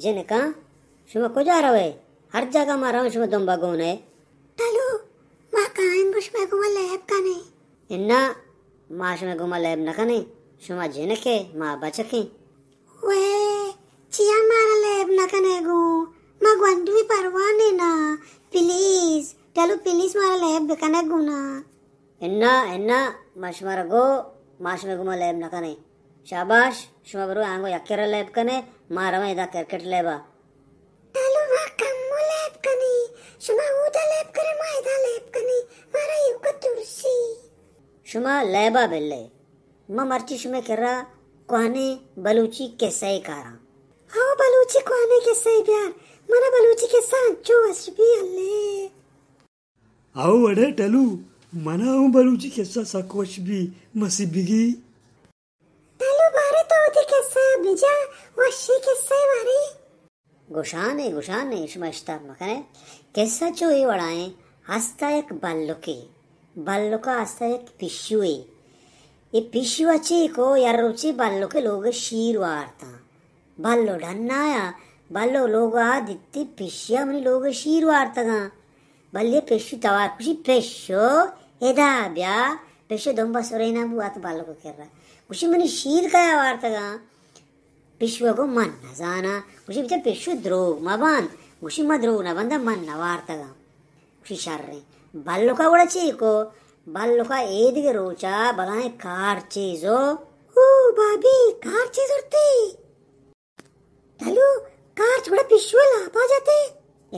जिनका शुभ कुजा रवे हर जगह मारा शुभ तुम भगवान है तलु मां काइन कुछ में घुमा लेब का नहीं इन्ना माश में घुमा लेब न कने शुमा जिनके मां बचकी वे चिया मारा लेब न कने गु मां गंदुई परवाने ना प्लीज तलु प्लीज मारा लेब कने गुना Enna, enna, mashmarago, mashmeguma leb nakane. Shabash, shumabru ango yakira leb kane, marama ida cricket leba. Taluma kammu leb kane, shuma uda leb kare ma ida leb kane, mara yuka tursi. Shuma leba belle. Ma marchi shume kira, kohane baluchi kesai kara. Hao baluchi kohane kesai pyar, mana baluchi kesan jo asbi alle. Hao ade talu. मनाऊ बरूची केसा साकोश भी मसी बिगी तलु बारे तो होती केसा बिजा वशी केसा गुशाने गुशाने इशमश्ता मकने केसा चोई वड़ाए हस्ता एक बाल्लुकी बाल्लुका हस्ता एक पिशुई ये पिशुआची को यारुची बाल्लुके लोग शीर वारता बाल्लो ढन्नाया बाल्लो लोग आ दित्ती पिशिया मनी लोग शीर वारता गां ಬಲ್ಯ ಖುಷಿ ಪೆಶೋ ಯದಾಭ್ಯ ಪೆಶೋ ದೊಂಬ ಸುರೇನಾಂಬು ಆತ ಬಾಲಕ ಕೆರ್ರ ಖುಷಿ ಮನಿ ಶೀರ್ಕಾಯ ವಾರ್ತಗ ಪಿಶ್ವಗು ಮನ್ನ ಜಾನ ಖುಷಿ ಬಿಚ ಪೆಶು ದ್ರೋಗ್ ಮ ಬಾಂದ್ ಖುಷಿ ಮ ದ್ರೋಗ್ ನ ಬಂದ ಮನ್ನ ವಾರ್ತಗ ಖುಷಿ ಶಾರ್ರೆ ಬಲ್ಲುಕ ಕೂಡ ಚೀಕೋ ಬಲ್ಲುಕ ಏದಿಗೆ ರೋಚ ಬಲಾನೆ ಕಾರ್ ಚೀಸೋ ಓ ಬಾಬಿ ಕಾರ್ ಚೀಸ್ ಉಡ್ತಿ ತಲು कार थोड़ा पिशुअल आप आ जाते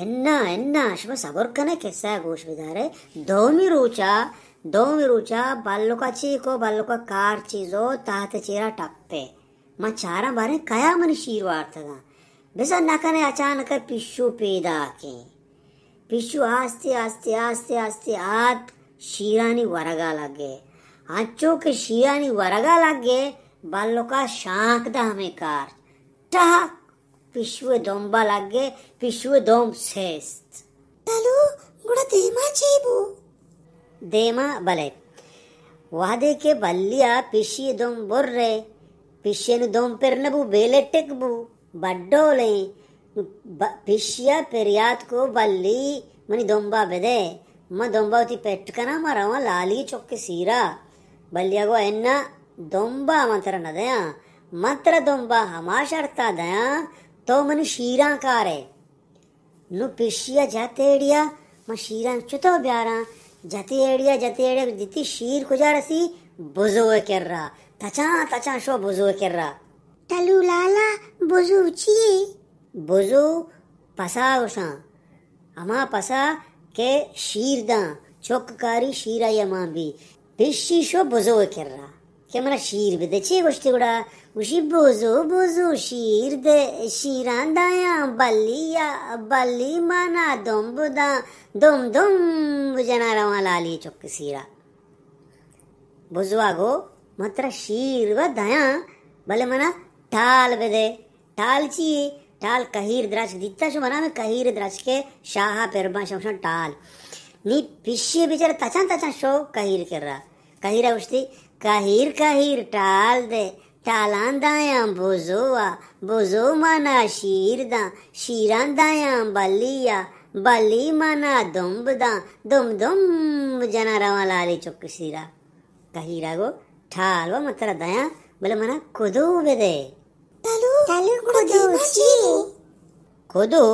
ಎನ್ನ ಎನ್ನ ಅಶ್ವ ಸಬರ್ಕನೆ ಕೆಸ್ಸಾ ಘೋಷಿದ್ದಾರೆ ದೌಮಿ ರೂಚ ದೌಮಿ ರೂಚ ಬಾಲ್ಕ ಚೀಕೋ ಬಾಲ್ಕ ಕಾರ್ ಚೀಸೋ ತಾತ ಚೀರ ಟಪ್ಪೆ ಮ ಚಾರ ಬಾರೆ ಕಯ ಮನುಷ್ಯ ಇರುವಾರ್ತದ ಬೆಸ ನಕನೆ ಅಚಾನಕ ಪಿಶು ಪೇದಾಕೆ ಪಿಶು ಆಸ್ತಿ ಆಸ್ತಿ ಆಸ್ತಿ ಆಸ್ತಿ ಆತ್ ಶೀರಾನಿ ವರಗಾಲಗೆ आंचों के शिया वरगा लग गए बालों का शांकदा हमें कार टहक පිශ්ව දොම්බලක්ගේ පිශ්ව දොම් ශේෂ්ත්. තලු ගොඩ දේමා චේබූ. දේමා බලේ. ವಾದಕ್ಕೆ ಬಲ್ಲಿಯ ಪಿಶಿ ದೊಂ ಬೊರ್ರೆ ಪಿಶಿಯನು ದೊಂ ಪೆರ್ನಬು ಬೇಲೆಟ್ಟೆಕ್ಬು ಬಡ್ಡೋಲೆ ಪಿಶಿಯ ಪೆರಿಯಾತ್ಕೋ ಬಲ್ಲಿ ಮನಿ ದೊಂಬಾ ಬೆದೆ ಮ ದೊಂಬಾವತಿ ಪೆಟ್ಕನ ಮರವ ಲಾಲಿ ಚೊಕ್ಕೆ ಸೀರಾ ಬಲ್ಲಿಯಾಗೋ ಎನ್ನ ದೊಂಬಾ ಮಂತ್ರ ನದಯ ಮಂತ್ರ ದೊಂಬಾ ಹಮಾಶರ್ತಾದಯ तो मन शीरा कारे नु पिशिया जाते एड़िया मन शीरा चुतो ब्यारा जाते एड़िया जाते एड़िया जिति शीर कुजा रसी बुजो तचा तचा शो बुजो कर रहा लाला बुजो ची बुजो अमा पसा के शीर दा शीरा यमा भी पिशी शो बुजो कर ಕೆಮರ ಶೀರ್ ಬಿದ್ದೆ ಚೇ ಗೋಷ್ಠಿ ಕೂಡ ಉಷಿ ಬೋಜು ಬೋಜು ಶೀರ್ ದೆ ಶೀರಾಂದಾಯ ಬಲ್ಲಿಯ ಬಲ್ಲಿ ಮಾನ ದೊಂಬುದ ದೊಮ್ ದೊಮ್ ಜನರವ ಲಾಲಿ ಚೊಕ್ಕ ಸೀರ ಬುಜುವಾಗೋ ಮಾತ್ರ ಶೀರ್ವ ದಯ ಬಲೆ ಮನ ಟಾಲ್ ಬೆದೆ ಟಾಲ್ ಚಿ ಟಾಲ್ ಕಹೀರ್ ದ್ರಾಕ್ಷ ದಿತ್ತ ಶುಭನ ಕಹೀರ್ ದ್ರಾಕ್ಷಕ್ಕೆ ಶಾಹ ಪೆರ್ಬಾ ಶಂಶ ಟಾಲ್ ನೀ ಪಿಶ್ಯ ಬಿಚಾರ ತಚಾನ್ ತಚಾನ್ ಶೋ ಕಹೀರ್ ಕೆರ್ರ ಕಹೀರ ಉಷ್ಟಿ काहिर कहीर टाल दे टालां दायां बोजोआ बोजो माना शीर दा शीरां दायां बलिया बली माना दुम्ब दा दुम दुम जना रवा लाली चुक सीरा कहीरा गो ठाल वा मतर दया बोले मना कुदू बेदे तलू तलू कुदू कुदू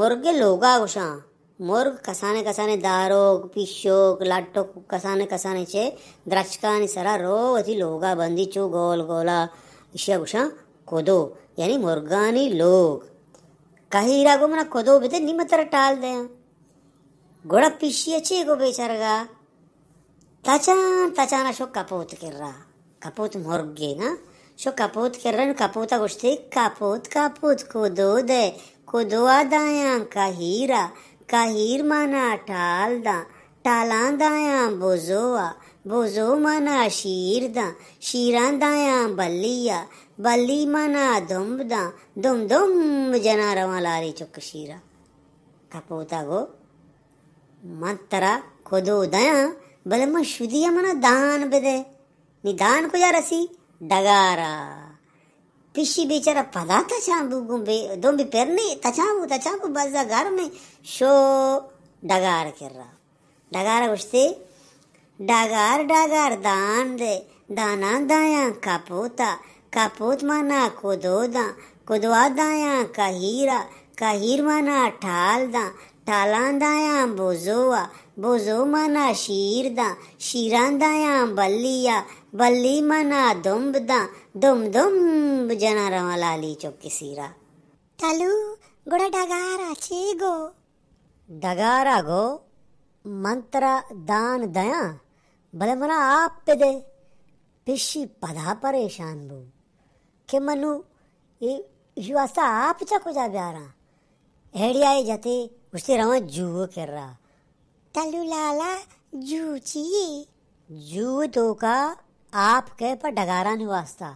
मुर्गे लोगा गुशा મોર કસાને કસાને દારો પિશોક લાટો કસાને કસાને છે દ્રાક્ષકાની સરારોથી લોગા બંધીચુ ગોલ ગોલા ಇಷ್ಯಾಭೂಷ ಕೊದೋ ಯಾನಿ ಮೊರ್ಗಾನಿ ಲೋಗ್ ಕಹೀರಾಗೋ ಮನ ಕೊದೋ ಬಿದ್ದೆ ನಿಮ್ಮ ಹತ್ರ ಟಾಲ್ದೆ ಗೊಳ ಪಿಶಿಯಚೆ ಗೋ ಬೇಚಾರಗ ತಚಾನ್ ತಚಾನ ಶೋ ಕಪೋತ್ ಕೆರ್ರ ಕಪೋತ್ ಮೊರ್ಗೇನ ಶೋ ಕಪೋತ್ ಕೆರ್ರನ್ ಕಪೋತ ಗೋಷ್ಠಿ ಕಪೋತ್ ಕಪೋತ್ ಕೊದೋ ದೆ ಕೊದೋ ಆದಾಯ ಕಹೀರಾ माना माना बोजो કાહીર માના ટાલદા ટાલાંદાયા બોઝોઆ बल्ली माना શીરદા શીરાંદાયા दुम બલ્લી जना દુંબદા लारी चुक જનારવા લારી गो શીરા ಕಪೋತಾಗೋ ಮತ್ತರ ಕೊದೋ ದಯ ಬಲಮ दान बदे ದಾನ್ ಬೆದೆ ನಿಧಾನ್ रसी डगारा पिशी बेचारा पदा तचाबु गुंबे दोंबे पेरने तचाबु तचाबु बजा घर में शो डगार कर रहा डगार उठते डगार डगार दान दे दाना दाया का पोत माना कोदोदा कोदवा दाया का हीरा का हीर माना ठाल दा ठाला दाया बोजोआ बुजो मना शीरदा शीरांदाया बल्लिया बल्ली मना दुम्बदा दुम दुम जना रवा लाली चुपके सीरा तालू गुड़ा डगारा चीगो डगारा गो मंत्रा दान दया भले मना आप पे दे पिशी पधा परेशान बू के मनु ये वास्ता आप चको जा ब्यारा हेड़िया जाते उससे रवा जुगो कर रहा तलू लाला जूची जू दोका आपके पर डगारा नी वास्ता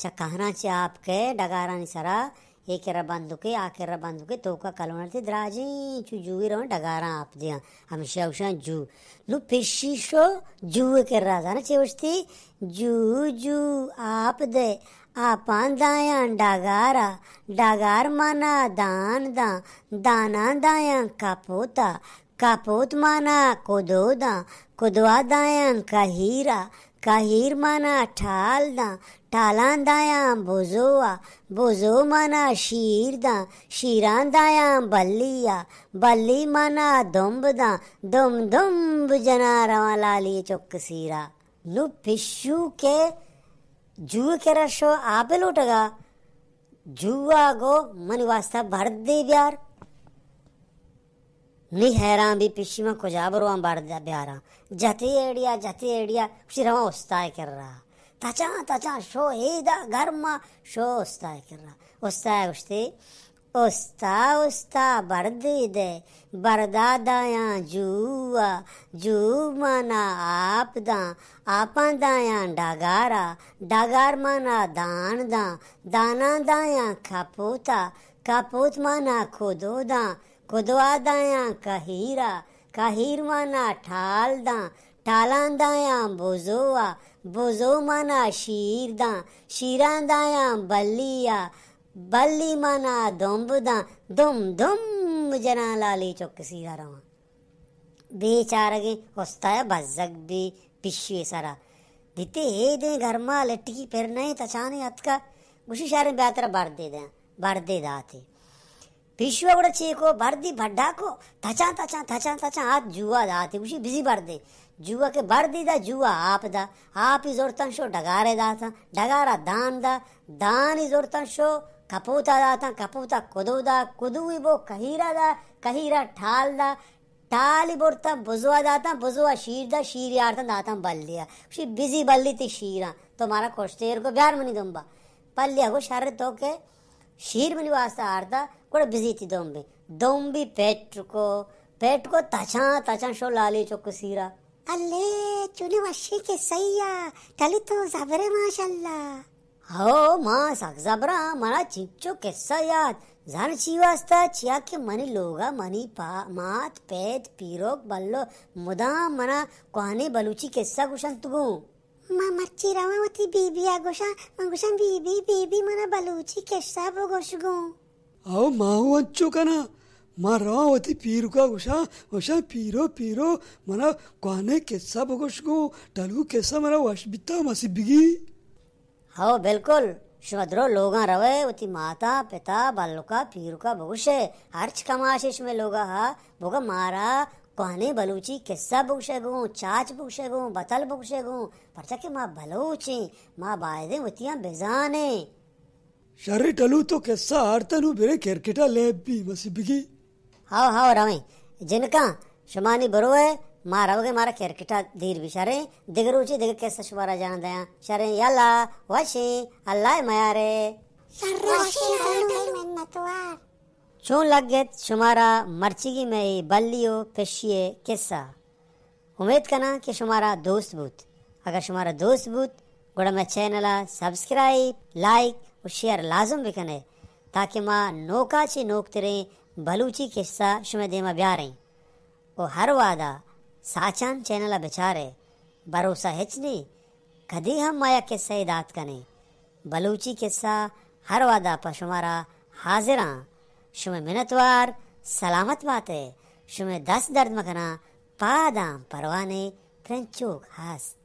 चकाना चे आपके डगारा नी सरा ಏಕೆರ ಬಂದುಕೆ ಆಕೆರ ಬಂದುಕೆ ತೂಕ ಕಲ್ವಣತಿ ದ್ರಾಜೀಂಚು ಜೂವಿರವ ಡಗಾರ ಆಪ್ದಿಯ ಅಂಶ ಅಂಶ ಜೂ ನು ಪಿಶಿಶೋ ಜೂವೆ ಕೆರ್ರಾದಾನ ಚೇವಸ್ತಿ ಜೂ ಜೂ ಆಪ್ದೆ ಆಪಾನ್ ದಾಯಾನ್ ಡಗಾರ ಡಗಾರ್ ಮನ ದಾನ್ ದಾ ದಾನ ದಾಯಾನ್ ಕಪೋತ कापोत माना कोदोदा कोदवा दायां काहीरा काहीर माना ठाल दा ठालां दायां बोजोआ बोजो माना शीर दा शीरां दायां बल्लिया बल्ली माना दुम्ब दा दुम दुम्ब जना रवा लाली चुक सीरा नु पिशु के जू के रशो आपे लुटगा जुआ गो मन वास्ता भर दे प्यार ಮಿಹೇರಾಂಬಿ ಪಿಶಿಮ ಕೊಜಾಬರುವಾಂ ಬಾರ್ದ ಬ್ಯಾರ ಜತಿ ಏಡಿಯ ಜತಿ ಏಡಿಯ ಶಿರಮ ಒಸ್ತಾಯ ಕೆರ್ರ ತಚಾ ತಚಾ ಶೋ ಹೇದ ಘರ್ಮ ಶೋ ಒಸ್ತಾಯ ಕೆರ್ರ ಒಸ್ತಾಯ ಉಷ್ತಿ ಒಸ್ತಾ ಒಸ್ತಾ ಬರ್ದಿದೆ ಬರ್ದಾದಾಯ ಜೂವ ಜೂಮನ ಆಪ್ದ ಆಪದಾಯ ಡಗಾರ ಡಗಾರ ಮನ ದಾನದ ದಾನದಾಯ ಕಪೂತ ಕಪೂತ್ ಮನ ಖುದೋದ ਖੁਦਵਾ ਦਾਇਆ ਕਹੀਰਾ ਕਹੀਰਵਾਨਾ ਠਾਲਦਾ ਟਾਲਾਂ ਦਾਇਆ ਬੋਜ਼ੋਆ ਬੋਜ਼ੋ ਮਨਾ ਸ਼ੀਰ ਦਾ ਸ਼ੀਰਾਂ ਦਾਇਆ ਬੱਲੀਆ ਬੱਲੀ ਮਨਾ ਦੰਬਦਾ ਦੁੰਮ ਦੁੰਮ ਜਨਾ ਲਾਲੀ ਚੁੱਕਸੀ ਰਵਾ ਬੇਚਾਰਗੇ ਹਸਤਾ ਬਜ਼ਗ ਵੀ ਪਿਛੇ ਸਾਰਾ ਦਿੱਤੇ ਇਹ ਦੇ ਘਰਮਾ ਲੱਟੀ ਫਿਰ ਨਹੀਂ ਤਚਾਨੇ ਅਤਕਾ ਗੁਸ਼ੀ ਸ਼ਾਰੇ ਬਿਆਤਰ ਵਰ ਦੇ ਦਾਂ ਵਰ ਦੇ ਦਾਤੇ ವಿಶ್ವಗಡ ಬರ್ದಿ ಬಡ್ಡಾಕೋ ತಚಾ ತಚಾ ತಚಾ ತಚಾ ಆತ್ ಜುವಾ ದಾತಿ ಖುಷಿ ಬಿಸಿ ಬರ್ದೆ ಜುವಾಕ್ಕೆ ಬರ್ದಿದ ಜುವಾ ಆಪದ ಆಪಿ ಜೋರ್ತನ್ ಶೋ ಡಗಾರೆ ದಾತ ಡಗಾರ ದಾನ್ ದ ದಾನಿ ಜೋರ್ತನ್ ಶೋ ಕಪೂತ ದಾತ ಕಪೂತ ಕೊದೂದ ಕೊದುವಿಬೋ ಕಹೀರದ ಕಹೀರ ಠಾಲ್ದ ಟಾಲಿ ಬೊರ್ತ ಬುಜುआ दाता बुजुआ शीर दा शीर यार दाता बल्लिया शी बिजी बल्ली थी शीरा तुम्हारा कोश्तेर को प्यार मनी दुम्बा पल्लिया को शर तो के शीर मनी वास्ता आरता ಕೂಡ ಬ್ಯುಸಿ ಇತ್ತಿದ್ದ ಒಮ್ಮೆ ದೊಂಬಿ ಪೆಟ್ಕೋ ಪೆಟ್ಕೋ ತಚಾ ತಚಾ ಶೋ ಲಾಲಿ ಚೊಕ್ಕು ಸೀರಾ ಅಲ್ಲೇ ಚುನಿ ವಶಿಕೆ ಸಯ್ಯ ತಲಿತು ಜಬರೆ ಮಾಶಲ್ಲ ಹೋ ಮಾ ಸಾಕ್ ಜಬ್ರ ಮಳ ಚಿಂಚು ಕೆಸ್ಸಯಾತ್ जाण शिवास्ता चिया के मनी लोगा मनी पा मात पेत पीरोक बल्लो मुदा मना कोहने बलूची किस्सा गुशन तुगु मा मच्ची रवावती बीबी आ गुशा गुशा बीबी बीबी मना बलूची किस्सा बो गुशगु आओ మావచ్చు కనా మా రావతి పీరుగా ఉషా ఉషా పీరో పీరో మన కానే कैसा बगोशको टलू कैसा मरा वश बिता मसी बिगी हाँ बिल्कुल शुद्रो लोग रवे उति माता पिता बालुका पीरुका भगुशे हर्च कमाशिश में लोग हा भोगा मारा कहने बलूची किस्सा बुक्शे गूँ चाच बुक्शे गूँ बतल बुक्शे गूँ पर के माँ बलूची माँ बायदे उतियाँ शरीर टलू तो कैसा आरतनू बेरे केरकेटा ले भी बसी बिगी हाँ हाँ रावी जिनका शुमानी बरो है मारा होगे मारा केरकेटा धीर भी शरे दिगर ऊंची दिगर कैसा शुभारा जान दया शरे याला वशी अल्लाह मयारे चून लग गए शुमारा मर्चीगी में बल्लियो पेशिये कैसा उम्मीद करना कि शुमारा दोस्त बूत अगर शुमारा दोस्त बूत गुड़ा मैं चैनल सब्सक्राइब लाइक वो होशियार लाज़म ताकि माँ नोका ची नोकाची नोकतिरे बलूची किस्सा शुमेदे मां बिहारई ओ हर वादा साचान चैनल बेचारे भरोसा हेचनी कदी हम माया किस्सा दात कने बलूची किस्सा हर वादा पशुमारा हाजिर हाजिरा शुमे मिनतवार सलामत बात है शुमे दस दर्द मकना पादाम परवाने फ्रेंचोक हास